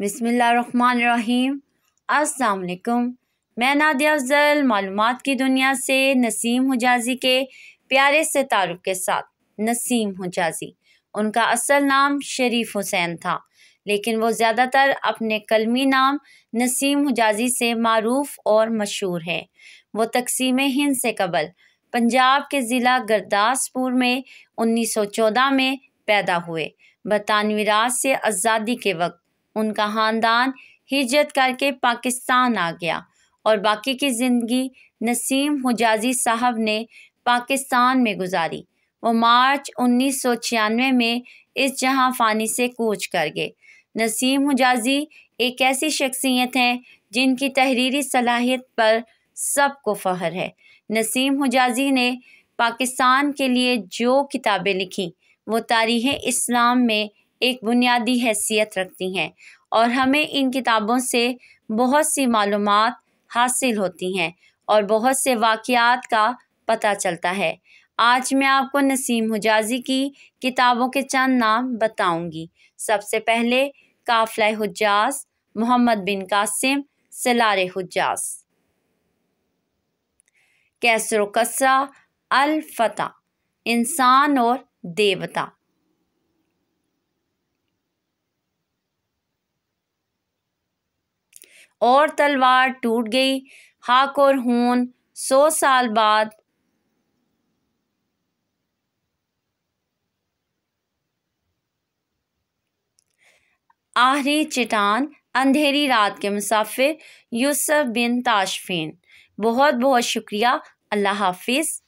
बिसमीम अस्सलाम मैं नादिया अफजल मालूम की दुनिया से नसीम हजाजी के प्यारे से तारुफ के साथ नसीम हजाजी उनका असल नाम शरीफ हुसैन था लेकिन वो ज़्यादातर अपने कलमी नाम नसीम हजाजी से मरूफ और मशहूर है वो तकसीम हिंद से कबल पंजाब के ज़िला गुरदासपुर में 1914 में पैदा हुए बरतानवी राज से आज़ादी के वक्त उनका ख़ानदान हिजरत करके पाकिस्तान आ गया और बाकी की ज़िंदगी नसीम हजाजी साहब ने पाकिस्तान में गुजारी वो मार्च उन्नीस सौ छियानवे में इस जहां फ़ानी से कूच कर गए नसीम हजाजी एक ऐसी शख्सियत हैं जिनकी तहरीरी सलाहियत पर सबको फ़ख्र है नसीम हजाजी ने पाकिस्तान के लिए जो किताबें लिखीं वो तारीख़ इस्लाम में एक बुनियादी हैसियत रखती हैं और हमें इन किताबों से बहुत सी मालूम हासिल होती हैं और बहुत से वाक़ात का पता चलता है आज मैं आपको नसीम हजाजी की किताबों के चंद नाम बताऊंगी। सबसे पहले काफला हजाज मोहम्मद बिन कासिम सलार हजाज कैसर कसरा अल फता इंसान और देवता और तलवार टूट गई हाक और हून सौ साल बाद आहरी चिटान अंधेरी रात के मुसाफिर यूसुफ बिन ताशफिन बहुत बहुत शुक्रिया अल्लाह हाफिज़